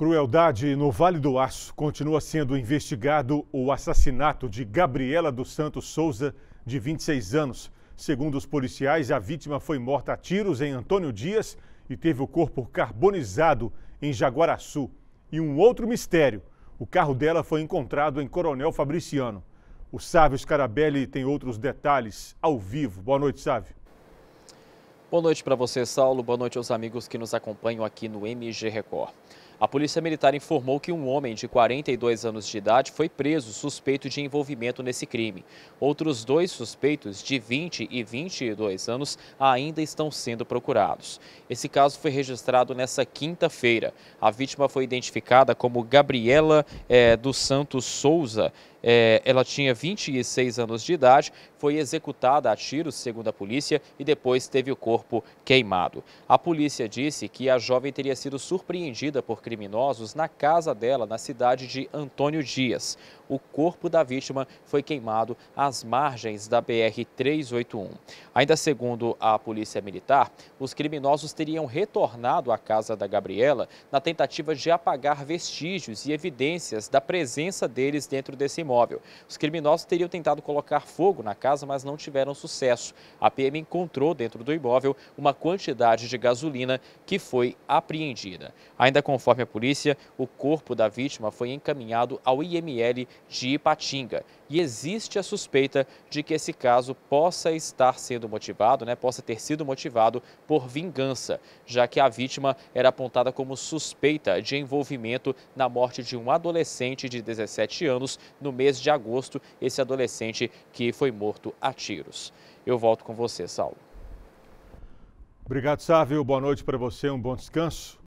Crueldade no Vale do Aço. Continua sendo investigado o assassinato de Gabriela dos Santos Souza, de 26 anos. Segundo os policiais, a vítima foi morta a tiros em Antônio Dias e teve o corpo carbonizado em Jaguaraçu. E um outro mistério: o carro dela foi encontrado em Coronel Fabriciano. O Sávio Scarabelli tem outros detalhes ao vivo. Boa noite, Sávio. Boa noite para você, Saulo. Boa noite aos amigos que nos acompanham aqui no MG Record. A Polícia Militar informou que um homem de 42 anos de idade foi preso suspeito de envolvimento nesse crime. Outros dois suspeitos, de 20 e 22 anos, ainda estão sendo procurados. Esse caso foi registrado nesta quinta-feira. A vítima foi identificada como Gabriela é, dos Santos Souza, é, ela tinha 26 anos de idade, foi executada a tiros, segundo a polícia, e depois teve o corpo queimado. A polícia disse que a jovem teria sido surpreendida por criminosos na casa dela, na cidade de Antônio Dias. O corpo da vítima foi queimado às margens da BR-381. Ainda segundo a polícia militar, os criminosos teriam retornado à casa da Gabriela na tentativa de apagar vestígios e evidências da presença deles dentro desse imóvel imóvel. Os criminosos teriam tentado colocar fogo na casa, mas não tiveram sucesso. A PM encontrou dentro do imóvel uma quantidade de gasolina que foi apreendida. Ainda conforme a polícia, o corpo da vítima foi encaminhado ao IML de Ipatinga e existe a suspeita de que esse caso possa estar sendo motivado, né, possa ter sido motivado por vingança, já que a vítima era apontada como suspeita de envolvimento na morte de um adolescente de 17 anos no mês de agosto, esse adolescente que foi morto a tiros. Eu volto com você, Saulo. Obrigado, Sávio. Boa noite para você, um bom descanso.